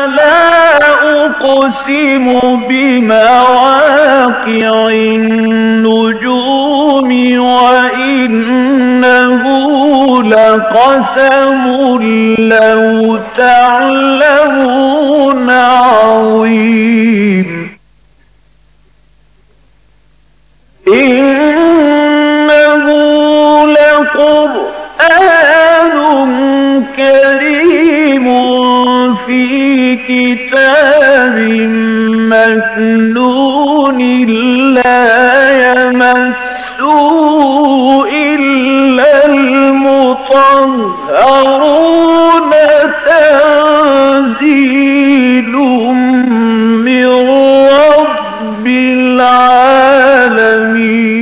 فلا أقسم بمواقع النجوم وإنه لقسم لو تعلمون عظيم إنه لقرآن كريم في كتاب مكنون لا يمسه إلا المطهرون تنزيل من رب العالمين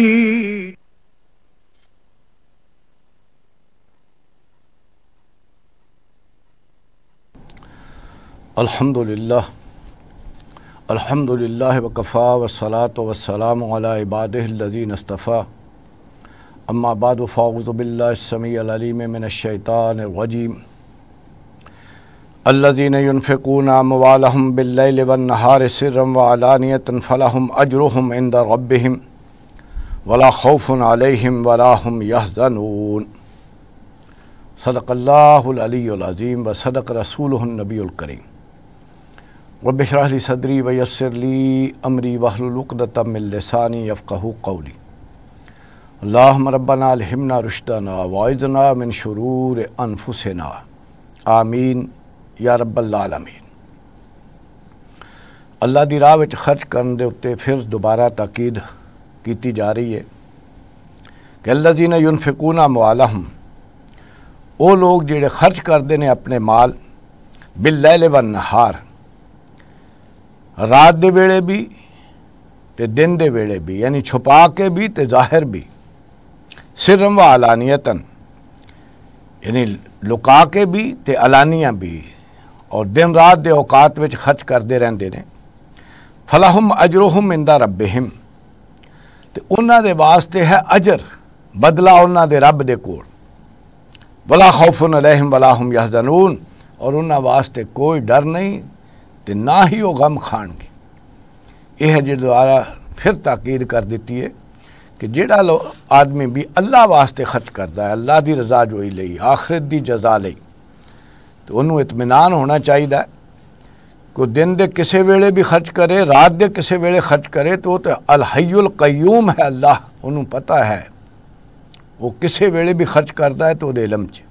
अल्हम्दुलिल्लाह अल्हम्दुलिल्लाह वकफ़ा वसलात वसलाम इबादीन अस्तफ़ा अम्मा बाद फ़ाउज़बिल्लासमीम मिनशैतानरजीम अल्लाजीन युनफ़िकून अमवालहम बिल्लवनहार सिरम वलानियतन फ़लहम अजरहम इंद रबहम वला खौफ़न अलहम वलाहम यहजनून सदक़ल्लाज़ीम व सदक रसूल नबीकरीम वबशराली सदरी वयसरली अमरी वहलुलतमिलसानी यफ़ू कौली अल्लाम रबनामना रुशदाना वाइजना मिन शरूर अनफुसना आमीन या रबालमीन अल्लाह की राह खर्च करने के उत्ते फिर दोबारा ताकीद की जा रही है कि अल्लाह जी ने युनफिकूना मालम वो लोग जेड़े खर्च करते हैं अपने माल बिल वन नहार रात दे वेले भी ते दिन दे वेले भी यानी छुपा के भी ते जाहिर भी सिरम व अलानियतन यानी लुका के भी ते अलानिया भी और दिन रात दे औकात विच खर्च करते रहते ने फलाहुम अजरोहुम इंदा रबेहिम ते उन्होंने वास्ते है अजर बदला उन्होंने रब दे कोल वला खौफुन अलहम वलाहम यहजनून और उन्होंने वास्ते कोई डर नहीं तो ना ही वह गम खाण गए यह जो द्वारा फिर ताकीद कर दी है कि जोड़ा लो आदमी भी अल्लाह वास्ते खर्च करता है अल्लाह की रजा जोई ले आखरत की जजा ले तो उन्होंने इतमान होना चाहिए को दिन के किसी वेले भी खर्च करे रात के किसी वेले खर्च करे तो वह तो अलहैल कयूम है अल्लाह उन्होंने पता है वो किसी वेले भी खर्च करता है तो वो इलम च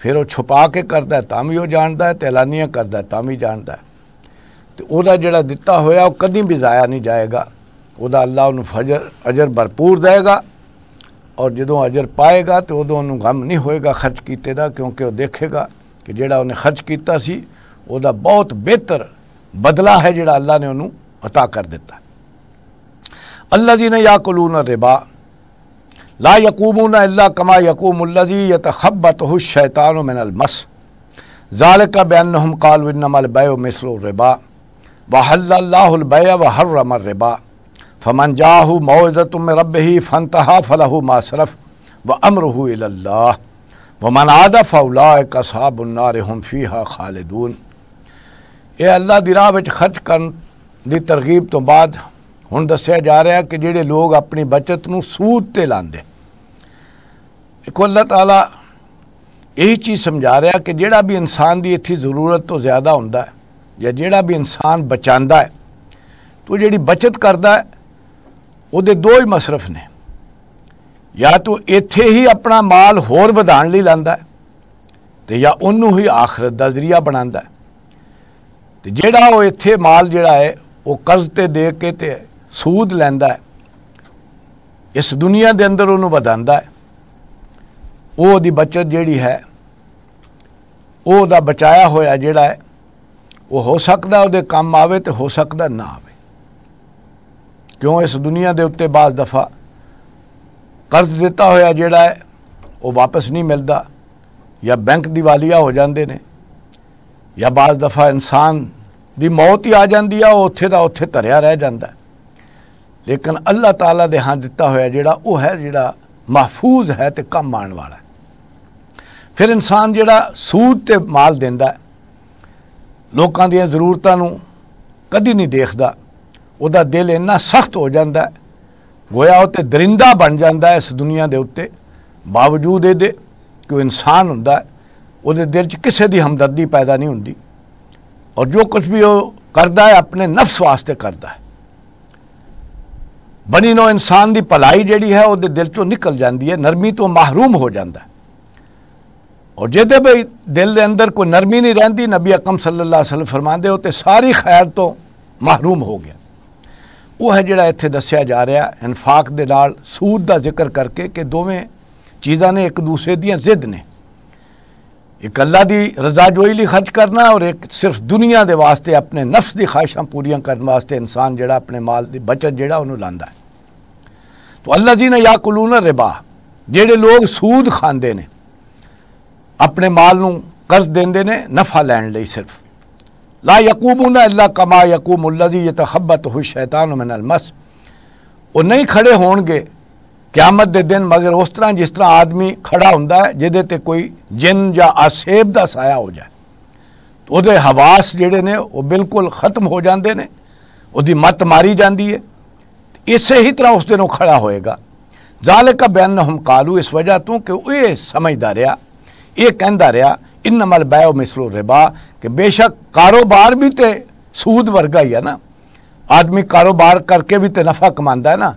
फिर वह छुपा के करता तो भी वह जानता है तो ऐलानिया करता तो भी जानता है तो वह जोड़ा दिता हो कहीं भी जाया नहीं जाएगा वह अल्लाह फजर अजर भरपूर देगा और जो अजर पाएगा तो उदो गम नहीं होएगा खर्च किए का क्योंकि वह देखेगा कि जोड़ा उन्हें खर्च किया बहुत बेहतर बदला है जोड़ा अल्लाह ने उन्होंने अता कर दिता अल्लाह जी ने या कलू ना रिबा ला यकूमून अल्ला कमा यकूमजी हु शैतान मिनलमस ज़ाल का हम कालबिनमलबय मिसल रिबा व वहर रमर रिबा फ़मन जाहु मोज़त रब ही फ़नतहा फ़लह मासरफ़ व व मन आदा फ़ौला कसाबुन्नार हम फ़ीहा खालिदून ਇਹ अल्लाह ਦੀ ਰਾਹ ਵਿੱਚ ਖਰਚ ਕਰਨ ਦੀ ਤਰਗੀਬ ਤੋਂ ਬਾਅਦ ਹੁਣ ਦੱਸਿਆ ਜਾ ਰਿਹਾ ਕਿ ਜਿਹੜੇ ਲੋਕ ਆਪਣੀ ਬਚਤ ਨੂੰ ਸੂਦ को अल्लाह तला यही चीज़ समझा रहा कि जोड़ा भी इंसान की इतनी जरूरत तो ज़्यादा हों जो भी इंसान बचा है तो जी बचत करता है वो दो ही मसरफ ने या तो इतें ही अपना माल होर वधाने लादा है तो या उन्होंने ही आखरत का जरिया बना जो जोड़ा इतने माल जोड़ा है वह कर्जते दे के सूद लेंदा इस दुनिया के अंदर उन्होंने वधा है ਉਹ ਦੀ ਬਚਤ ਜਿਹੜੀ ਹੈ ਉਹ ਦਾ ਬਚਾਇਆ ਹੋਇਆ ਜਿਹੜਾ ਹੈ ਉਹ ਹੋ ਸਕਦਾ ਉਹਦੇ ਕੰਮ ਆਵੇ ਤੇ ਹੋ ਸਕਦਾ ਨਾ ਆਵੇ ਕਿਉਂ ਇਸ ਦੁਨੀਆ ਦੇ ਉੱਤੇ ਬਾਜ਼ ਦਫਾ ਕਰਜ਼ ਦਿੱਤਾ ਹੋਇਆ ਜਿਹੜਾ ਹੈ ਉਹ ਵਾਪਸ ਨਹੀਂ ਮਿਲਦਾ ਜਾਂ ਬੈਂਕ ਦੀਵਾਲੀਆ ਹੋ ਜਾਂਦੇ ਨੇ ਜਾਂ ਬਾਜ਼ ਦਫਾ ਇਨਸਾਨ ਦੀ ਮੌਤ ਹੀ ਆ ਜਾਂਦੀ ਆ ਉਹ ਉੱਥੇ ਦਾ ਉੱਥੇ ਧਰਿਆ ਰਹਿ ਜਾਂਦਾ ਲੇਕਿਨ ਅੱਲਾਹ ਤਾਲਾ ਦੇ ਹਾਂ ਦਿੱਤਾ ਹੋਇਆ ਜਿਹੜਾ ਉਹ ਹੈ ਜਿਹੜਾ ਮਹਫੂਜ਼ ਹੈ ਤੇ ਕੰਮ ਆਉਣ ਵਾਲਾ ਫਿਰ ਇਨਸਾਨ ਜਿਹੜਾ ਸੂਦ ਤੇ ਮਾਲ ਦਿੰਦਾ ਲੋਕਾਂ ਦੀਆਂ ਜ਼ਰੂਰਤਾਂ ਨੂੰ ਕਦੀ ਨਹੀਂ ਦੇਖਦਾ ਉਹਦਾ ਦਿਲ ਇੰਨਾ ਸਖਤ ਹੋ ਜਾਂਦਾ ਗੋਇਆ ਉਹ ਤੇ ਦਰਿੰਦਾ ਬਣ ਜਾਂਦਾ ਇਸ ਦੁਨੀਆ ਦੇ ਉੱਤੇ ਬਾਵਜੂਦ ਇਹਦੇ ਕਿ ਉਹ ਇਨਸਾਨ ਹੁੰਦਾ ਉਹਦੇ ਦਿਲ 'ਚ ਕਿਸੇ ਦੀ ਹਮਦਰਦੀ ਪੈਦਾ ਨਹੀਂ ਹੁੰਦੀ ਔਰ ਜੋ ਕੁਝ ਵੀ ਉਹ ਕਰਦਾ ਹੈ ਆਪਣੇ ਨਫਸ ਵਾਸਤੇ ਕਰਦਾ ਹੈ बनी नो इंसान की भलाई जी है वह दिल चो निकल जाती है नरमी तो माहरूम हो जाता और जेदे भाई दिल के अंदर कोई नरमी नहीं रही नबी अकम सल फरमाते हो तो सारी खैर तो माहरूम हो गया वो है जोड़ा इतने दसिया जा रहा इनफाक के सूद का जिक्र करके कि दोवें चीज़ा ने एक दूसरे दिद ने एक अल्लाह की रजाजोई लिए खर्च करना और एक सिर्फ दुनिया के वास्ते अपने नफ्स की ख्वाहिशा पूरी करने वास्ते इंसान जो अपने माल की बचत जोड़ा उन्होंने लादा है तो अल्लाह जी ने या कलून रिबा जोड़े लोग सूद खाते ने अपने माल में कर्ज देंगे ने नफ़ा लैन लिए सिर्फ ला यकूबू ना अल्लाह कमा यकूम उल्ला जी ये तो हब्बत हो शैतान वो नहीं खड़े होंगे ਕਿਆਮਤ ਦੇ ਦਿਨ ਮਗਰ ਉਸ ਤਰ੍ਹਾਂ ਜਿਸ ਤਰ੍ਹਾਂ ਆਦਮੀ ਖੜਾ ਹੁੰਦਾ ਹੈ ਜਿਹਦੇ ਤੇ ਕੋਈ ਜਿੰਨ ਜਾਂ ਆਸੇਬ ਦਾ ਸਾਇਆ ਹੋ ਜਾਏ ਉਹਦੇ ਹਵਾਸ ਜਿਹੜੇ ਨੇ ਉਹ ਬਿਲਕੁਲ ਖਤਮ ਹੋ ਜਾਂਦੇ ਨੇ ਉਹਦੀ ਮਤ ਮਾਰੀ ਜਾਂਦੀ ਹੈ ਇਸੇ ਹੀ ਤਰ੍ਹਾਂ ਉਸ ਦਿਨ ਉਹ ਖੜਾ ਹੋਏਗਾ ਜ਼ਾਲਿਕਾ ਬੈਨਹਮ ਕਾਲੂ ਇਸ ਵਜ੍ਹਾ ਤੋਂ ਕਿ ਉਹ ਇਹ ਸਮਝਦਾ ਰਿਹਾ ਇਹ ਕਹਿੰਦਾ ਰਿਹਾ ਇਨਮਲ ਬੈਉ ਮਿਸਲੂ ਰਿਬਾ ਕਿ ਬੇਸ਼ੱਕ ਕਾਰੋਬਾਰ ਵੀ ਤੇ ਸੂਦ ਵਰਗਾ ਹੀ ਹੈ ਨਾ ਆਦਮੀ ਕਾਰੋਬਾਰ ਕਰਕੇ ਵੀ ਤੇ ਨਫਾ ਕਮਾਉਂਦਾ ਹੈ ਨਾ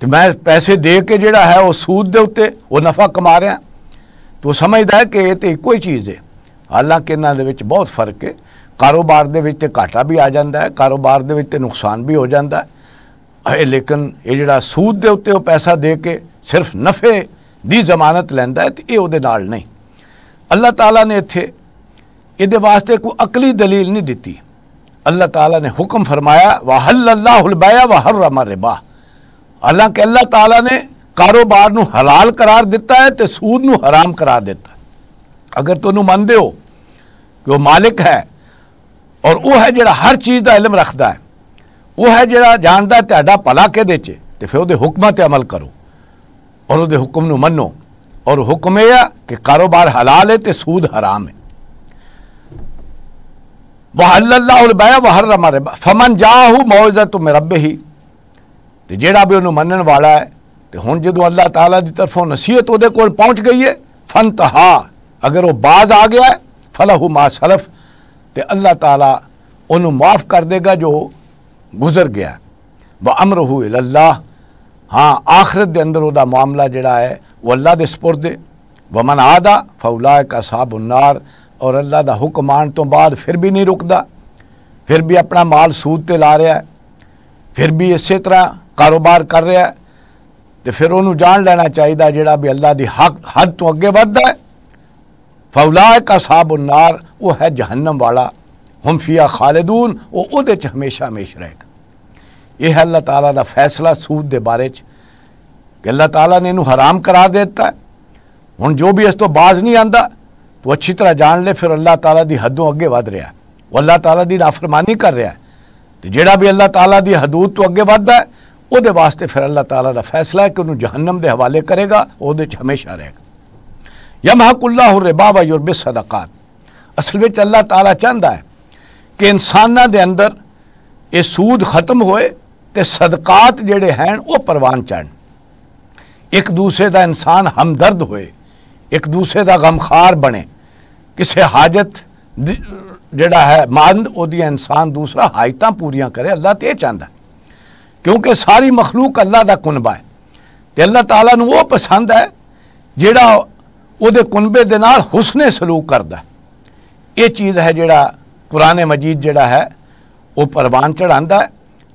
ਤੇ ਮੈਂ ਪੈਸੇ ਦੇ ਕੇ ਜਿਹੜਾ ਹੈ ਉਹ ਸੂਦ ਦੇ ਉੱਤੇ ਉਹ ਨਫਾ ਕਮਾ ਰਿਹਾ ਤੋ ਸਮਝਦਾ ਹੈ ਕਿ ਇਹ ਤੇ ਇੱਕੋ ਹੀ ਚੀਜ਼ ਹੈ ਹਾਲਾਂਕਿ ਇਹਨਾਂ ਦੇ ਵਿੱਚ ਬਹੁਤ ਫਰਕ ਹੈ ਕਾਰੋਬਾਰ ਦੇ ਵਿੱਚ ਤੇ ਘਾਟਾ ਵੀ ਆ ਜਾਂਦਾ ਹੈ ਕਾਰੋਬਾਰ ਦੇ ਵਿੱਚ ਤੇ ਨੁਕਸਾਨ ਵੀ ਹੋ ਜਾਂਦਾ ਹੈ ਲੇਕਿਨ ਇਹ ਜਿਹੜਾ ਸੂਦ ਦੇ ਉੱਤੇ ਉਹ ਪੈਸਾ ਦੇ ਕੇ ਸਿਰਫ ਨਫੇ ਦੀ ਜ਼ਮਾਨਤ ਲੈਂਦਾ ਹੈ ਤੇ ਇਹ ਉਹਦੇ ਨਾਲ ਨਹੀਂ ਅੱਲਾਹ ਤਾਲਾ ਨੇ ਇੱਥੇ ਇਹਦੇ ਵਾਸਤੇ ਕੋਈ ਅਕਲੀ ਦਲੀਲ ਨਹੀਂ ਦਿੱਤੀ ਅੱਲਾਹ ਤਾਲਾ ਨੇ ਹੁਕਮ ਫਰਮਾਇਆ ਵਾਹਲ ਅੱਲਾਹੁਲ ਬਾਇਆ ਵਾਹਰਮ ਰਿਬਾ हालांकि अल्लाह तला ने कारोबार को हलाल करार दिता है तो सूद न हराम करार दिता अगर तुम मन दो कि वह मालिक है और वह है जो हर चीज़ का इलम रखता है वह है जरा जानता ता भला कि फिर वो हुक्मों पर अमल करो और वो हुक्म मनो और हुक्म यह है कि कारोबार हलाल है तो सूद हराम है वह अल्लाह उल बया वहर रमा रबा फमन जाहू मोजा तुम रबे ही तो जोड़ा भी उन्होंने मनण वाला है तो हूँ जो अल्लाह तला की तरफों नसीहत वो को पहुँच गई है फन तहा अगर वह बाज आ गया फलह माशरफ तो अल्लाह तला माफ़ कर देगा जो गुजर गया व अमर हो अल्लाह हाँ आखरत अंदर वह मामला जोड़ा है वह अल्लाह के सपुरद वह मन आदा फौलाए का साहब उन्नार और अल्लाह का हुक्म आने तो बाद फिर भी नहीं रुकता फिर भी अपना माल सूद त ला रहा है फिर भी इस तरह कारोबार कर रहा है तो फिर उन्होंने जान लेना चाहिए जोड़ा भी अल्लाह की हक हद तो अगे बढ़ता है फौलाह का साहब उन्नार वो है जहन्नम वाला हमफिया खालिदून वो हमेशा हमेशा रहेगा यह है अल्लाह तला का फैसला सूद के बारे कि अल्लाह तला ने इनू हराम करा देता है हूँ जो भी इस तो बाज नहीं आता तो अच्छी तरह जान ले फिर अल्लाह तला की हदों अगे बढ़ रहा है वो अल्लाह तला की नाफरमानी कर रहा है तो जोड़ा भी अल्लाह तला की हदूद तो अगे बढ़ता है वो वास्ते फिर अल्लाह तला का फैसला है कि उन्होंने जहनम के हवाले करेगा वो हमेशा रहेगा यम हकुल्ला बाबा युर बिस सदाकत असल में अल्लाह तला चाहता है कि इंसाना के अंदर ये सूद खत्म होए तो सदकात जोड़े हैं वह परवान चढ़ एक दूसरे का इंसान हमदर्द होए एक दूसरे का गमखार बने किसी हाजत जड़ा है मंद इंसान दूसरा हाजत पूरिया करे अल्लाह तो यह चाहता है क्योंकि सारी मखलूक अल्लाह का कुनबा है तो अल्लाह तला पसंद है जोड़ा वो कुनबे के नाल हुसने सलूक करता ये चीज़ है जोड़ा पुराने मजीद जोड़ा है वह परवान चढ़ाता है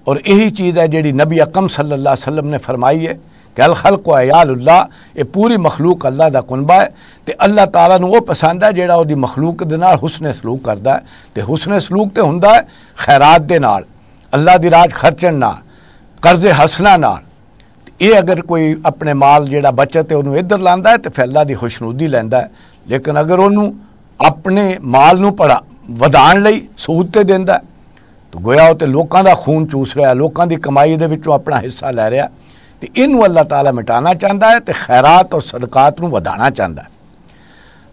और यही चीज़ है जी नबी अकम अला वसलम ने फरमाई है कि अल खल को अयाल उल्ला ये पूरी मखलूक अल्लाह का कुनबा है तो अल्लाह तला पसंद है जोड़ा वो मखलूक के नाल हुसने सलूक करता है तो हुसने सलूक तो हों खैरात अल्लाह द राज ना ਕਰਜ਼ੇ ਹਸਨਾ ਨਾਲ ਇਹ ਅਗਰ ਕੋਈ ਆਪਣੇ ਮਾਲ ਜਿਹੜਾ ਬਚਤ ਹੈ ਉਹਨੂੰ ਇੱਧਰ ਲਾਂਦਾ ਹੈ ਤੇ ਫੈਲਾ ਦੀ ਖੁਸ਼ਨੂਦੀ ਲੈਂਦਾ ਹੈ ਲੇਕਿਨ ਅਗਰ ਉਹਨੂੰ ਆਪਣੇ ਮਾਲ ਨੂੰ ਪੜਾ ਵਧਾਣ ਲਈ ਸੂਦ ਤੇ ਦਿੰਦਾ ਤਾਂ ਗੋਇਆ ਉਹ ਤੇ ਲੋਕਾਂ ਦਾ ਖੂਨ ਚੂਸ ਰਿਹਾ ਲੋਕਾਂ ਦੀ ਕਮਾਈ ਦੇ ਵਿੱਚੋਂ ਆਪਣਾ ਹਿੱਸਾ ਲੈ ਰਿਹਾ ਤੇ ਇਹਨੂੰ ਅੱਲਾਹ ਤਾਲਾ ਮਿਟਾਣਾ ਚਾਹੁੰਦਾ ਹੈ ਤੇ ਖੈਰਾਤ ਔਰ ਸਦਕਾਤ ਨੂੰ ਵਧਾਣਾ ਚਾਹੁੰਦਾ ਹੈ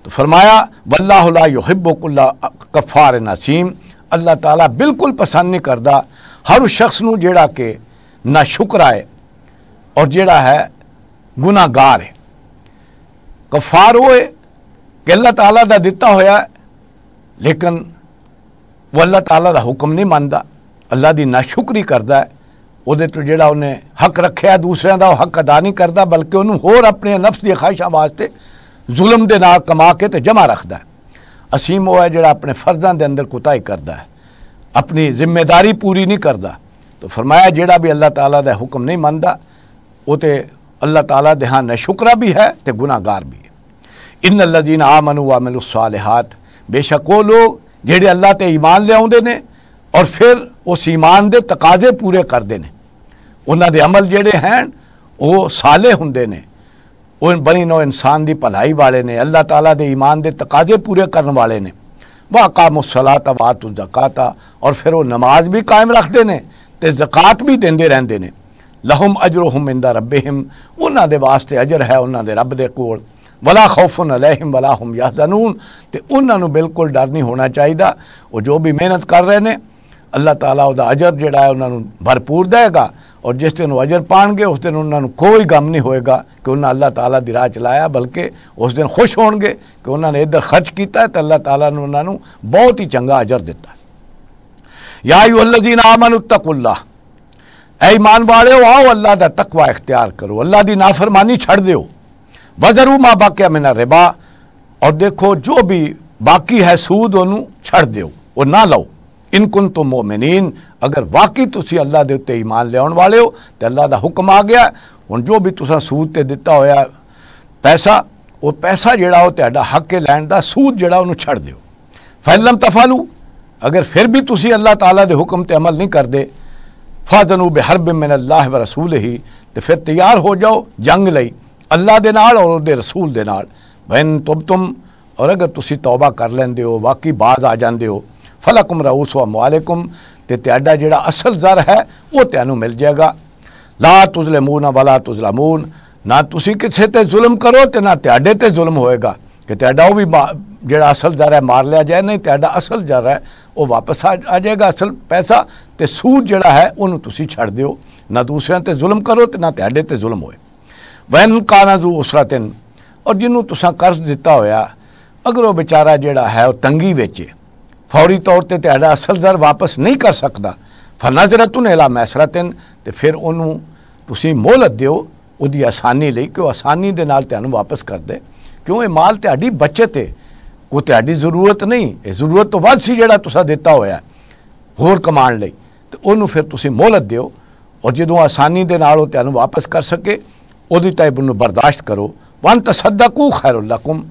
तो फरमाया वल्लाह ला युहिब्बुकुल्ला कफ़ार नसीम अल्लाह ताला बिल्कुल पसंद नहीं करता हर उस शख्स ਨੂੰ ਜਿਹੜਾ ਕਿ ना शुक्र आए और जड़ा है गुनागार है कफार वो है कि अल्लाह तला का दिता होया लेकिन वो अल्लाह तला का हुक्म नहीं मानता अल्लाह की ना शुक्री करता है वो तो जोड़ा उन्हें हक रखे दूसरों का हक अदा नहीं करता बल्कि उन्हें होर अपन नफ्स द्वाहिशा वास्ते जुलम के ना कमा के तो जमा रखता है असीम वो है जो अपने फर्जा के अंदर कुताही करता है अपनी जिम्मेदारी पूरी नहीं करता तो फरमाया जोड़ा भी अल्लाह तला का हुक्म नहीं मानता वो तो अल्लाह तला दे हाँ भी है तो गुनागार भी है इन अल्लाह जी आ मनु सवाल हाथ बेशक वो लोग जेडे अल्लाह ते ईमान लिया ने और फिर उस ईमान के तकाजे पूरे करते हैं उन्होंने अमल जोड़े हैं वो साले होंगे ने बनी नौ इंसान की भलाई वाले ने अल्लाह तला के ईमान के तकाजे पूरे करने वाले ने वाह कामुसलाता वाह उस जकाता और फिर वो नमाज भी कायम रखते हैं ਤੇ ਜ਼ਕਾਤ ਵੀ ਦਿੰਦੇ ਰਹਿੰਦੇ ਨੇ ਲਹਮ ਅਜਰੁਹਮ ਇੰਦਾ ਰੱਬਿਹਮ ਉਹਨਾਂ ਦੇ ਵਾਸਤੇ ਅਜਰ ਹੈ ਉਹਨਾਂ ਦੇ ਰੱਬ ਦੇ ਕੋਲ ਵਲਾ ਖੌਫਨ ਅਲੈਹਿਮ ਵਲਾ ਹਮ ਯਹਜ਼ਨੂਨ ਤੇ ਉਹਨਾਂ ਨੂੰ ਬਿਲਕੁਲ ਡਰ ਨਹੀਂ ਹੋਣਾ ਚਾਹੀਦਾ ਉਹ ਜੋ ਵੀ ਮਿਹਨਤ ਕਰ ਰਹੇ ਨੇ ਅੱਲਾਹ ਤਾਲਾ ਉਹਦਾ ਅਜਰ ਜਿਹੜਾ ਹੈ ਉਹਨਾਂ ਨੂੰ ਭਰਪੂਰ ਦੇਗਾ ਔਰ ਜਿਸ ਦਿਨ ਉਹ ਅਜਰ ਪਾਣਗੇ ਉਸ ਦਿਨ ਉਹਨਾਂ ਨੂੰ ਕੋਈ ਗਮ ਨਹੀਂ ਹੋਏਗਾ ਕਿ ਉਹਨਾਂ ਅੱਲਾਹ ਤਾਲਾ ਦੀ ਰਾਹ ਚਲਾਇਆ ਬਲਕਿ ਉਸ ਦਿਨ ਖੁਸ਼ ਹੋਣਗੇ ਕਿ ਉਹਨਾਂ ਨੇ ਇੱਧਰ ਖਰਚ ਕੀਤਾ ਤੇ ਅੱਲਾਹ ਤਾਲਾ ਨੇ ਉਹਨਾਂ ਨੂੰ ਬਹੁਤ ਹੀ ਚੰਗਾ ਅਜਰ ਦਿੱਤਾ याजीन आमनतकुल्ला ईमान वाले हो आओ अल्लाह का तकवा इख्तियार करो अल्लाह की नाफरमानी छड़ दो वजरू माँ बाक्या मेना रिबा और देखो जो भी बाकी है सूद ओनू छड़ दो ना लो इनकुन तो मोमिनीन अगर वाकई तुम अल्लाह के उत्ते ईमान लिया वाले हो तो अल्लाह का हुक्म आ गया हूँ जो भी तुसा सूद पर दिता होया पैसा वो पैसा जोड़ा वो हक लैंड का सूद जोड़ा उन्होंने छड़ दो फैलम तफालू अगर फिर भी तुम अल्लाह तला के हुक्म से अमल नहीं करते फाजनू बेहरब मिन अल्लाह व रसूल ही तो फिर तैयार हो जाओ जंग लई अल्लाह के नाल और रसूल के नाल बहन तुब तुम और अगर तुम तौबा कर लेंदे हो वाकई बाज आ जाते हो फलाकुम राउस व मुआलकुम तो तेडा जोड़ा असल जर है वह तैन मिल जाएगा ला तुजले मून वाला तुजला मून ना तुम किसी से जुल्म करो तो ना तेडे तो जुल्म होएगा कि तेडा भी ਜਿਹੜਾ ਅਸਲ ਜ਼ਾਰਾ ਮਾਰ ਲਿਆ ਜਾਏ ਨਹੀਂ ਤੁਹਾਡਾ ਅਸਲ ਹੈ ਉਹ ਵਾਪਸ ਆ ਜਾਏਗਾ ਅਸਲ ਪੈਸਾ ਤੇ ਸੂਦ ਜਿਹੜਾ ਹੈ ਉਹਨੂੰ ਤੁਸੀਂ ਛੱਡ ਦਿਓ ਨਾ ਦੂਸਰਿਆਂ ਤੇ ਜ਼ੁਲਮ ਕਰੋ ਤੇ ਨਾ ਤੁਹਾਡੇ ਤੇ ਜ਼ੁਲਮ ਹੋਏ ਵੈਨ ਕਾਨਜ਼ੂ ਉਸਰਤਨ ਔਰ ਜਿਹਨੂੰ ਤੁਸੀਂ ਕਰਜ਼ ਦਿੱਤਾ ਹੋਇਆ ਅਗਰ ਉਹ ਵਿਚਾਰਾ ਜਿਹੜਾ ਹੈ ਉਹ ਤੰਗੀ ਵਿੱਚ ਫੌਰੀ ਤੌਰ ਤੇ ਤੁਹਾਡਾ ਅਸਲ ਜ਼ਰ ਵਾਪਸ ਨਹੀਂ ਕਰ ਸਕਦਾ ਫਨਜ਼ਰਤੁਨ ਇਲਾ ਮੈਸਰਤਨ ਤੇ ਫਿਰ ਉਹਨੂੰ ਤੁਸੀਂ ਮੋਹਲਤ ਦਿਓ ਉਹਦੀ ਆਸਾਨੀ ਲਈ ਕਿ ਉਹ ਆਸਾਨੀ ਦੇ ਨਾਲ ਤੁਹਾਨੂੰ ਵਾਪਸ ਕਰ ਦੇ ਕਿਉਂ ਇਹ ਮਾਲ ਤੁਹਾਡੀ ਬਚਤ ਹੈ वो तीडी जरूरत नहीं जरूरत तो वी जो दिता होया होर कमाण लिय तो उन्होंने फिर तुम मोहलत दौ और जो आसानी के नो तैन वापस कर सके तैब न बर्दाश्त करो वन तो सदा कू खैर लकुम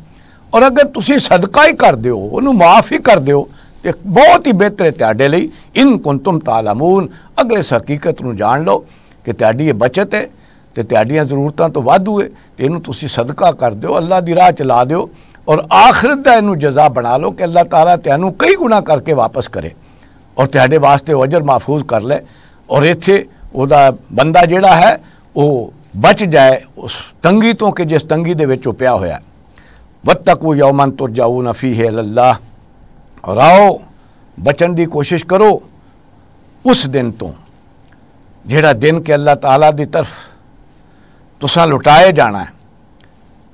और अगर तुम सदका ही कर दौ उन्होंने माफ ही कर दौ तो बहुत ही बेहतर है तेडे इन कुन तुम तालामून अगर इस हकीकत को जान लो कि ती बचत है तो ताड़िया जरूरतों तो वाधू है तो इनू सदका कर दौ अल्लाह की राह चला दौ और आखिरत का इनू जजा बना लो कि अल्लाह तला तैन कई गुणा करके वापस करे और वास्ते अजर महफूज कर ले और इतने वह बंदा जोड़ा है वह बच जाए उस तंगी तो कि जिस तंगी दे पिया हो तक वो यौमन तुर जाऊ नफी है अल्लाह और आओ बचन की कोशिश करो उस दिन तो जड़ा दिन कि अल्लाह तला की तरफ तुसा लुटाए जाना है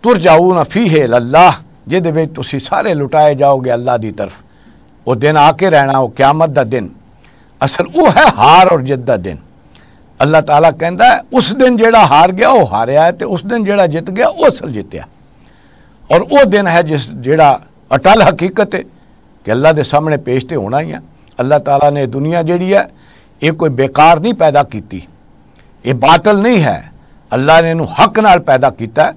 तुर जाऊ नफी है लल्ला जिदे सारे लुटाए जाओगे अल्लाह की तरफ वह दिन आके रहना वह क्यामत का दिन असल वह है हार और जित दिन अल्लाह तला कहता उस दिन जोड़ा हार गया वह हारिया है तो उस दिन जो जित गया वह असल जितया और वह दिन है जिस जो अटल हकीकत है कि अल्लाह के सामने पेश तो होना ही है अल्लाह तला ने दुनिया जी है ये कोई बेकार नहीं पैदा की बातल नहीं है अल्लाह ने इनू हक न पैदा किया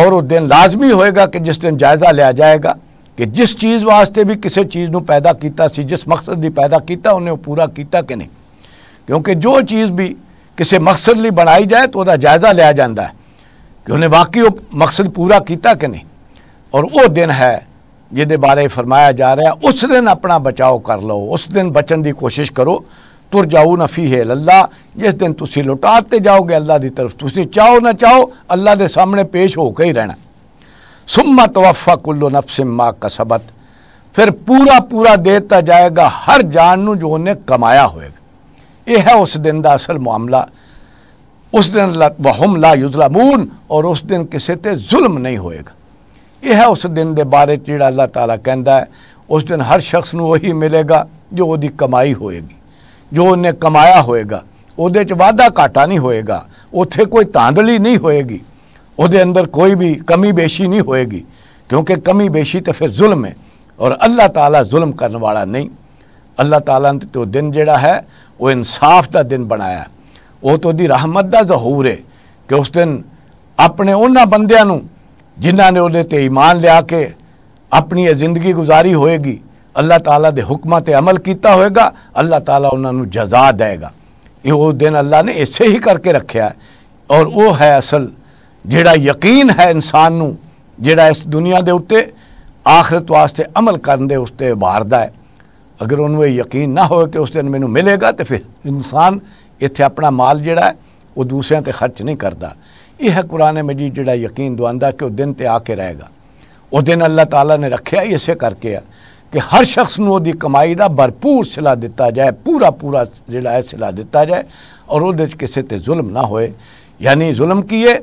और उस दिन लाजमी होएगा कि जिस दिन जायजा लिया जाएगा कि जिस चीज़ वास्ते भी किसी चीज़ को पैदा किया जिस मकसद भी पैदा किया उन्हें पूरा किया कि नहीं क्योंकि जो चीज़ भी किसी मकसद लिए बनाई जाए तो वह जायजा लिया जाता है कि उन्हें वाकई मकसद पूरा किया कि नहीं और वो दिन है जिदे बारे फरमाया जा रहा उस दिन अपना बचाव कर लो उस दिन बचने की कोशिश करो तुर जाओ ना फी हेल अल्लाह जिस दिन तुम लुटाते जाओगे अल्लाह की तरफ तुम चाहो ना चाहो अल्लाह के सामने पेश होकर ही रहना सुम्मा तवफ़ा कुल्लो नफसिमा का सबक फिर पूरा पूरा देता जाएगा हर जान जो उन्हें कमाया होएगा यह है उस दिन का असल मामला उस दिन वहम ला युजलामून और उस दिन किसी ते जुल्म नहीं होएगा यह है उस दिन के बारे जो अल्लाह ताला कहता है उस दिन हर शख्स में वही मिलेगा जो वो कमाई होएगी जो उन्हें कमाया होएगा वो 'ਚ घाटा नहीं होएगा ਹੋਏਗਾ ਉੱਥੇ ਕੋਈ ਤਾਂਦਲੀ ਨਹੀਂ ਹੋਏਗੀ ਉਹਦੇ ਅੰਦਰ ਕੋਈ ਵੀ ਕਮੀ ਬੇਸ਼ੀ क्योंकि कमी बेशी तो फिर जुल्म है और अल्लाह ताला जुल्म करने वाला नहीं अल्लाह ताला ने तो दिन जड़ा है वह इंसाफ का दिन बनाया वो तो दी रहमत का जहूर है कि उस दिन अपने उन्होंने बंद जिन्होंने वो ईमान लिया के अपनी जिंदगी गुजारी होएगी अल्लाह तला के हुक्म से अमल किया होगा अल्लाह तला उन्होंने जजा देगा यह उस दिन अल्लाह ने इसे ही करके रखे है और वह है असल जोड़ा यकीन है इंसान जोड़ा इस दुनिया के उत्ते आखरत वास्ते अमल करने उत्ते उभार अगर उन्होंने यकीन ना हो कि उस दिन मैं मिलेगा तो फिर इंसान इतने अपना माल जोड़ा है वह दूसरों पर खर्च नहीं करता यह है कुरने मजी जो यकीन दवादा कि वह दिन तो आके रहेगा उस दिन अल्लाह तला ने रखे ही इसे करके है ਕਿ ਹਰ ਸ਼ਖਸ ਨੂੰ ਉਹਦੀ ਕਮਾਈ ਦਾ ਭਰਪੂਰ ਸਿਲਾ ਦਿੱਤਾ ਜਾਏ ਪੂਰਾ ਪੂਰਾ ਜਿਹੜਾ ਹੈ ਸਿਲਾ ਦਿੱਤਾ ਜਾਏ ਔਰ ਉਹਦੇ ਵਿੱਚ ਕਿਸੇ ਤੇ ਜ਼ੁਲਮ ਨਾ ਹੋਏ ਯਾਨੀ ਜ਼ੁਲਮ ਕੀਏ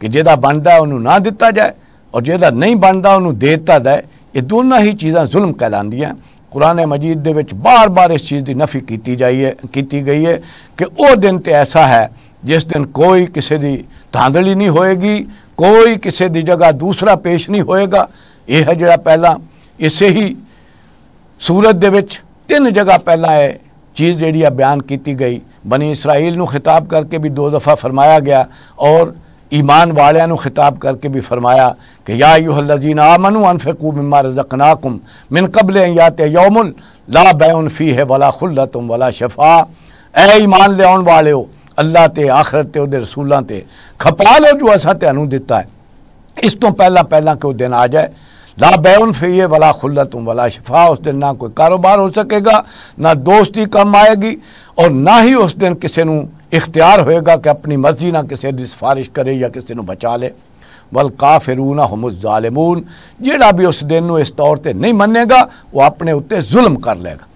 ਕਿ ਜਿਹਦਾ ਬਣਦਾ ਉਹਨੂੰ ਨਾ ਦਿੱਤਾ ਜਾਏ ਔਰ ਜਿਹਦਾ ਨਹੀਂ ਬਣਦਾ ਉਹਨੂੰ ਦੇ ਦਿੱਤਾ ਜਾਏ ਇਹ ਦੋਨਾਂ ਹੀ ਚੀਜ਼ਾਂ ਜ਼ੁਲਮ ਕਹਿਲਾਂਦੀਆਂ ਕੁਰਾਨ ਮਜੀਦ ਦੇ ਵਿੱਚ ਬਾਰ-ਬਾਰ ਇਸ ਚੀਜ਼ ਦੀ ਨਫੀ ਕੀਤੀ ਜਾਈਏ ਕੀਤੀ ਗਈ ਹੈ ਕਿ ਉਹ ਦਿਨ ਤੇ ਐਸਾ ਹੈ ਜਿਸ ਦਿਨ ਕੋਈ ਕਿਸੇ ਦੀ ਧਾਂਦਲੀ ਨਹੀਂ ਹੋਏਗੀ ਕੋਈ ਕਿਸੇ ਦੀ ਜਗ੍ਹਾ ਦੂਸਰਾ ਪੇਸ਼ ਨਹੀਂ ਹੋਏਗਾ ਇਹ ਹੈ ਜਿਹੜਾ ਪਹਿਲਾ ਇਸੇ ਹੀ सूरत दे तीन जगह पहला है चीज़ जी बयान की गई बनी इसराइल खिताब करके भी दो दफ़ा फरमाया गया और ईमान वालों खिताब करके भी फरमाया कि या यूहल्लिन आमनु अनफ़ू मम्मा रज़कनाकुम मिन कबल यात यौमन ला बैन फ़ी है वला खुल्ला तुम वला शफा ए ईमान लियान वाले हो अल्लाह ते आखरत ते रसूलों ते खपा लो जो असा तेनू दिता है इस तो पहला पहला कि वो दिन आ जाए लाबैन फ़िए वला खुल्लत वला शिफा उस दिन ना कोई कारोबार हो सकेगा ना दोस्ती कम आएगी और ना ही उस दिन किसी इख्तियार होएगा कि अपनी मर्जी ना किसी की सिफारिश करे या किसी बचा ले वल काफिरून हमजालमून जोड़ा भी उस दिन इस तौर पर नहीं मनेगा वो अपने उत्ते जुल्म कर लेगा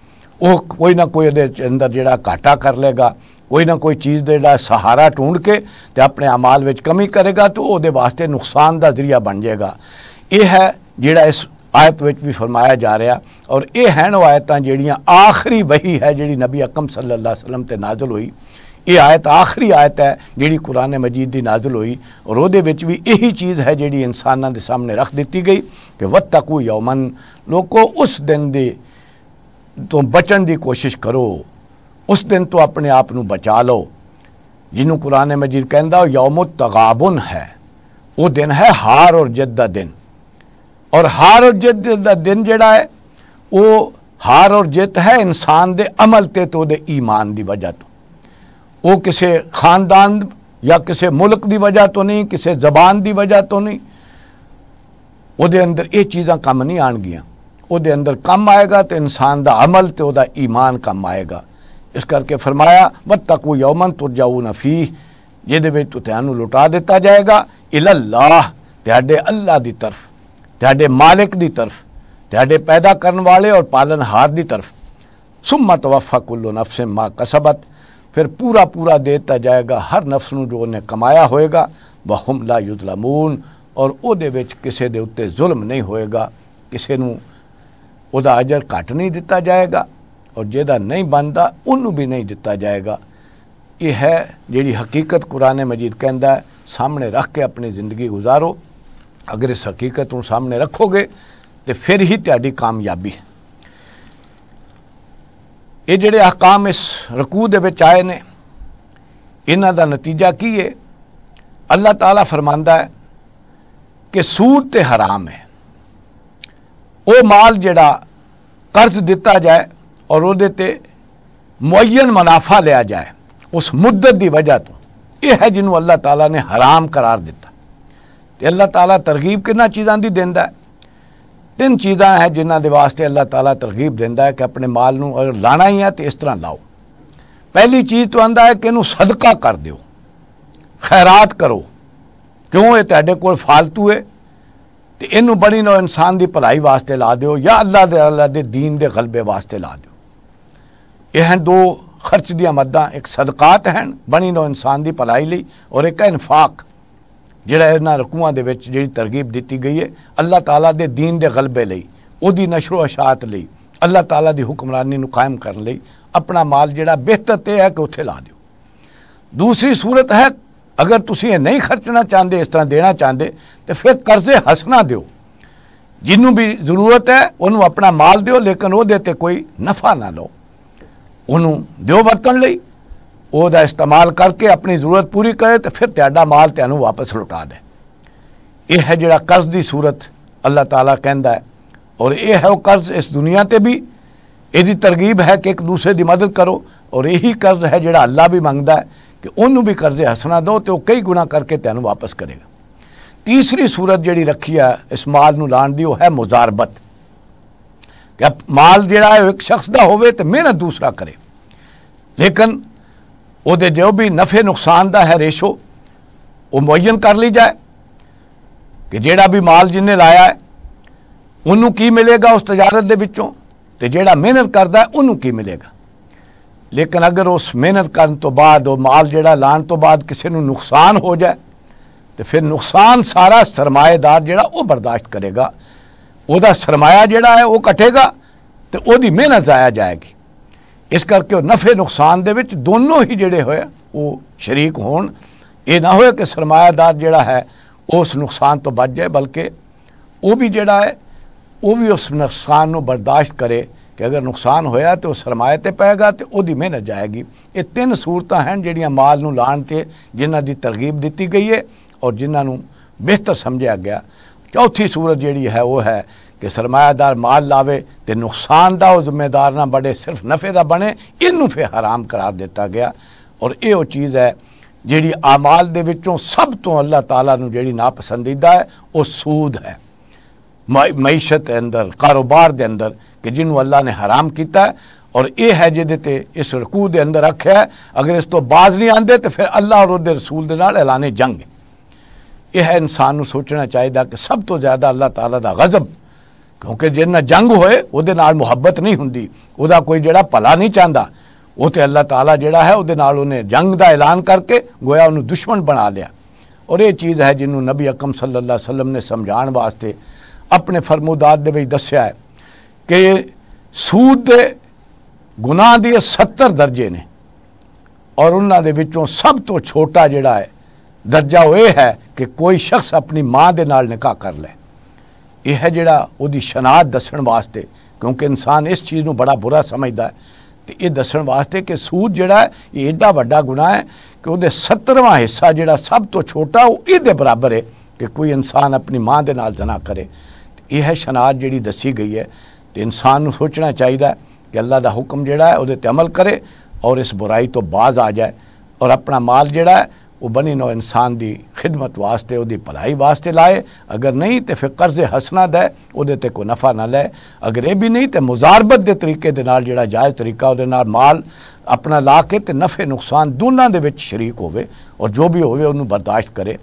वो कोई ना कोई ये अंदर जोड़ा घाटा कर लेगा कोई ना कोई चीज़ का सहारा ढूंढ के अपने अमाल कमी करेगा तो वो वास्ते नुकसान का जरिया बन जाएगा यह है ਜਿਹੜਾ ਇਸ ਆਇਤ ਵਿੱਚ ਵੀ ਫਰਮਾਇਆ ਜਾ ਰਿਹਾ ਔਰ ਇਹ ਹਨ ਉਹ ਆਇਤਾਂ ਜਿਹੜੀਆਂ ਆਖਰੀ ਵਹੀ ਹੈ ਜਿਹੜੀ ਨਬੀ ਅਕਮ ਸੱਲੱਲਾਹੁ ਅਲੈहि ਵਸੱਲਮ ਤੇ ਨਾਜ਼ਲ ਹੋਈ ਇਹ ਆਇਤ ਆਖਰੀ ਆਇਤ ਹੈ ਜਿਹੜੀ ਕੁਰਾਨ ਮਜੀਦ ਦੀ ਨਾਜ਼ਲ ਹੋਈ ਔਰ ਉਹਦੇ ਵਿੱਚ ਵੀ ਇਹੀ ਚੀਜ਼ ਹੈ ਜਿਹੜੀ ਇਨਸਾਨਾਂ ਦੇ ਸਾਹਮਣੇ ਰੱਖ ਦਿੱਤੀ ਗਈ ਕਿ ਵਤਕੂ ਯੌਮਨ ਲੋਕੋ ਉਸ ਦਿਨ ਦੇ ਤੋਂ ਬਚਣ ਦੀ ਕੋਸ਼ਿਸ਼ ਕਰੋ ਉਸ ਦਿਨ ਤੋਂ ਆਪਣੇ ਆਪ ਨੂੰ ਬਚਾ ਲਓ ਜਿਹਨੂੰ ਕੁਰਾਨ ਮਜੀਦ ਕਹਿੰਦਾ ਯੌਮੁਤ ਤਗਾਬਨ ਹੈ ਉਹ ਦਿਨ ਹੈ ਹਾਰ ਔਰ ਜਿੱਦ ਦਾ ਦਿਨ और हार और जित दिन जड़ा है वो हार और जित है इंसान के अमल से तो ईमान की वजह तो वो किसी खानदान या किसी मुल्क की वजह तो नहीं किसी जबान की वजह तो नहीं वो अंदर ये चीज़ा कम नहीं आन गिया वो अंदर कम आएगा तो इंसान का अमल तो वह ईमान कम आएगा इस करके फरमाया व तक वो यौमन तुर जाऊ नफी जिद लुटा दिता जाएगा इलाह इला अल्लाह की तरफ ढे मालिक की तरफ ढे पैदा करने वाले और पालन हार की तरफ सुमत वफा कुलो नफ्से माँ कसबत फिर पूरा पूरा देता जाएगा हर नफ्स में जो उन्हें कमाया होएगा वह हमला युद्धलामून और किसी के उत्ते जुल्म नहीं होएगा किसी अजर घट नहीं दिता जाएगा और जो नहीं बनता उन्होंने भी नहीं दिता जाएगा यह है जी हकीकत कुरान मजीद कहता है सामने रख के अपनी जिंदगी गुजारो अगर इस हकीकत को सामने रखोगे तो फिर ही ती कामयाबी ये जड़े अहकाम इस रकू के आए ने इन का नतीजा की है अल्लाह तला फरमाना है कि सूद तो हराम है वो माल जड़ा कर्ज दिता जाए और मुयन मुनाफा लिया जाए उस मुद्दत की वजह तो यह है जिन्हों अल्लाह तला ने हराम करार दिता ਤੇ ਅੱਲਾਹ ਤਾਲਾ ਤਰਗੀਬ ਕਿੰਨਾ ਚੀਜ਼ਾਂ ਦੀ ਦਿੰਦਾ ਹੈ ਤਿੰਨ ਚੀਜ਼ਾਂ ਹੈ ਜਿਨ੍ਹਾਂ ਦੇ ਵਾਸਤੇ ਅੱਲਾਹ ਤਾਲਾ ਤਰਗੀਬ ਦਿੰਦਾ ਹੈ ਕਿ ਆਪਣੇ ਮਾਲ ਨੂੰ ਅਗਰ ਲਾਣਾ ਹੀ ਹੈ ਤੇ ਇਸ ਤਰ੍ਹਾਂ ਲਾਓ ਪਹਿਲੀ ਚੀਜ਼ ਤੋਂ ਆਂਦਾ ਹੈ ਕਿ ਇਹਨੂੰ ਸਦਕਾ ਕਰ ਦਿਓ ਖੈਰਾਤ ਕਰੋ ਕਿਉਂ ਇਹ ਤੁਹਾਡੇ ਕੋਲ ਫालतू ਹੈ ਤੇ ਇਹਨੂੰ ਬੜੀ ਨੋ ਇਨਸਾਨ ਦੀ ਭਲਾਈ ਵਾਸਤੇ ਲਾ ਦਿਓ ਜਾਂ ਅੱਲਾਹ ਦੇ ਅੱਲਾਹ ਦੇ دین ਦੇ ਗਲਬੇ ਵਾਸਤੇ ਲਾ ਦਿਓ ਇਹ ਹਨ ਦੋ ਖਰਚ ਦੀਆਂ ਮੱਦਾਂ ਇੱਕ ਸਦਕਾਤ ਹਨ ਬਣੀ ਨੋ ਇਨਸਾਨ ਦੀ ਭਲਾਈ ਲਈ ਔਰ ਇੱਕ ਇਨਫਾਕ ਜਿਹੜਾ ਇਹਨਾਂ ਰਕੂਆਂ ਦੇ ਵਿੱਚ ਜਿਹੜੀ ਤਰਗੀਬ ਦਿੱਤੀ ਗਈ ਹੈ ਅੱਲਾਹ ਤਾਲਾ ਦੇ دین ਦੇ ਗਲਬੇ ਲਈ ਉਹਦੀ ਨਸ਼ਰੋ ਅਸ਼ਾਤ ਲਈ ਅੱਲਾਹ ਤਾਲਾ ਦੀ ਹੁਕਮਰਾਨੀ ਨੂੰ ਕਾਇਮ ਕਰਨ ਲਈ ਆਪਣਾ ਮਾਲ ਜਿਹੜਾ ਬਿਹਤਰ ਤੇ ਹੈ ਕਿ ਉੱਥੇ ਲਾ ਦਿਓ ਦੂਸਰੀ ਸੂਰਤ ਹੈ ਅਗਰ ਤੁਸੀਂ ਇਹ ਨਹੀਂ ਖਰਚਣਾ ਚਾਹੁੰਦੇ ਇਸ ਤਰ੍ਹਾਂ ਦੇਣਾ ਚਾਹੁੰਦੇ ਤੇ ਫਿਰ ਕਰਜ਼ੇ ਹਸਣਾ ਦਿਓ ਜਿੰਨੂੰ ਵੀ ਜ਼ਰੂਰਤ ਹੈ ਉਹਨੂੰ ਆਪਣਾ ਮਾਲ ਦਿਓ ਲੇਕਿਨ ਉਹਦੇ ਤੇ ਕੋਈ ਨਫਾ ਨਾ ਲਓ ਉਹਨੂੰ ਦਿਓ ਵਰਤਣ ਲਈ वह इस्तेमाल करके अपनी जरूरत पूरी करे तो फिर ता माल तैन वापस लौटा दे यह है जरा कर्ज़ की सूरत अल्लाह तला कहता और यह है वह कर्ज़ इस दुनिया से भी यदि तरगीब है कि एक दूसरे की मदद करो और यही कर्ज़ है जो अल्लाह भी मंगता है कि उन्होंने भी कर्ज़े हसना दो तो कई गुणा करके तैन वापस करेगा तीसरी सूरत जी रखी है इस माल में लाने की वह है मुजारबत माल जो एक शख्स का हो मेहनत दूसरा करे लेकिन वो जो भी नफे नुकसान का है रेशो वो मुयन कर ली जाए कि जोड़ा भी माल जिन्हें लाया है उन्होंने की मिलेगा उस तजारत के तो जोड़ा मेहनत करता है उन्होंने की मिलेगा लेकिन अगर उस मेहनत कर तो बाद माल जो लाने तो बाद किसी नुकसान हो जाए तो फिर नुकसान सारा सरमाएदार जोड़ा वह बर्दाश्त करेगा वह सरमाया जोड़ा है वह कटेगा तो वो मेहनत जाया जाएगी ਇਸ ਕਰਕੇ ਉਹ ਨਫੇ ਨੁਕਸਾਨ ਦੇ ਵਿੱਚ ਦੋਨੋਂ ਹੀ ਜਿਹੜੇ ਹੋਏ ਉਹ ਸ਼ਰੀਕ ਹੋਣ ਇਹ ਨਾ ਹੋਏ ਕਿ ਸਰਮਾਇਆਦਾਰ ਜਿਹੜਾ ਹੈ ਉਸ ਨੁਕਸਾਨ ਤੋਂ ਬਚ ਜਾਏ ਬਲਕਿ ਉਹ ਵੀ ਜਿਹੜਾ ਹੈ ਉਹ ਵੀ ਉਸ ਨੁਕਸਾਨ ਨੂੰ ਬਰਦਾਸ਼ਤ ਕਰੇ ਕਿ ਅਗਰ ਨੁਕਸਾਨ ਹੋਇਆ ਤੇ ਉਹ ਸਰਮਾਇਆ ਤੇ ਪਏਗਾ ਤੇ ਉਹਦੀ ਮਿਹਨਤ ਜਾਏਗੀ ਇਹ ਤਿੰਨ ਸੂਰਤਾਂ ਹਨ ਜਿਹੜੀਆਂ ਮਾਲ ਨੂੰ ਲਾਣ ਤੇ ਜਿਨ੍ਹਾਂ ਦੀ ਤਰਗੀਬ ਦਿੱਤੀ ਗਈ ਹੈ ਔਰ ਜਿਨ੍ਹਾਂ ਨੂੰ ਬਿਹਤਰ ਸਮਝਿਆ ਗਿਆ ਚੌਥੀ ਸੂਰਤ ਜਿਹੜੀ ਹੈ ਉਹ ਹੈ कि सरमायादार माल लावे तो नुकसान का वह जिम्मेदार ना बढ़े सिर्फ नफे का बने इन फिर हराम करार दिता गया और यो चीज़ है जी आमाल के सब तो अल्लाह तला जी नापसंदीदा है वह सूद है मईत अंदर कारोबार के अंदर कि जिन्हों अल्लाह ने हराम किया और यह है जिद ते इस रकू के अंदर रखे है अगर इस तो बाज नहीं आते तो फिर अल्लाह और रसूल ऐलाने जंग यह है इंसान सोचना चाहिए कि सब तो ज़्यादा अल्लाह तला का गज़ब क्योंकि जिन्हें जंग होए वो मुहब्बत नहीं होंगी वह कोई जरा भला नहीं चाहता वो तो अल्लाह तला जोड़ा है वो उन्हें जंग का ऐलान करके गोया उन्होंने दुश्मन बना लिया और ये चीज़ है जिन्होंने नबी अकम सल्ला वसलम ने समझा वास्ते अपने फरमोदात दसया है कि सूद के गुना दिए सत्तर दर्जे ने और उन्होंने सब तो छोटा जोड़ा है दर्जा वो ये है कि कोई शख्स अपनी माँ के निकाह कर लै यह वो शनात दस वास्ते क्योंकि इंसान इस चीज़ को बड़ा बुरा समझता है तो यह दस वास्ते कि सूद जोड़ा ये एडा वा गुना है कि वो सत्तरवा हिस्सा जोड़ा सब तो छोटा वो ये बराबर है कि कोई इंसान अपनी माँ के नाल जना करे यह शनात जी दसी गई है तो इंसान सोचना चाहिए कि अल्लाह का हुक्म जोड़ा है वह अमल करे और इस बुराई तो बाज आ जाए और अपना माल जोड़ा है ਉਹ ਬਣੀ ਨੋ ਇਨਸਾਨ ਦੀ ਖidmat ਵਾਸਤੇ ਉਹਦੀ ਭਲਾਈ ਵਾਸਤੇ ਲਾਏ ਅਗਰ ਨਹੀਂ ਤੇ ਫਿਰ ਕਰਜ਼ ਹਸਨਾ ਦੇ ਉਹਦੇ ਤੇ ਕੋ ਨਫਾ ਨਾ ਲੈ ਅਗਰ ਇਹ ਵੀ ਨਹੀਂ ਤੇ ਮੁਜ਼ਾਰਬਤ ਦੇ ਤਰੀਕੇ ਦੇ ਨਾਲ ਜਿਹੜਾ ਜਾਇਜ਼ ਤਰੀਕਾ ਉਹਦੇ ਨਾਲ ਮਾਲ ਆਪਣਾ ਲਾ ਕੇ ਤੇ ਨਫੇ ਨੁਕਸਾਨ ਦੋਨਾਂ ਦੇ ਵਿੱਚ ਸ਼ਰੀਕ ਹੋਵੇ ਔਰ ਜੋ ਵੀ ਹੋਵੇ ਉਹਨੂੰ ਬਰਦਾਸ਼ਤ ਕਰੇ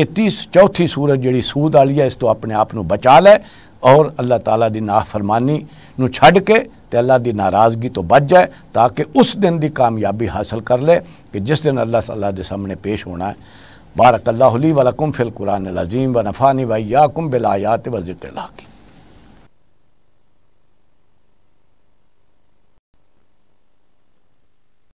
ਇਹ 30 ਚੌਥੀ ਸੂਰਤ ਜਿਹੜੀ ਸੂਦ ਵਾਲੀ ਹੈ ਇਸ ਤੋਂ ਆਪਣੇ ਆਪ ਨੂੰ ਬਚਾ ਲੈ और अल्लाह तला की नाफरमानी छड़ के तो अल्लाह की नाराजगी तो बच जाए ताकि उस दिन की कामयाबी हासिल कर ले कि जिस दिन अल्लाह सला के सामने पेश होना है बारक अल्लाह वाला कुम फिल कुरान अजीम व नफानी व याकुम बिलायात व जिकला की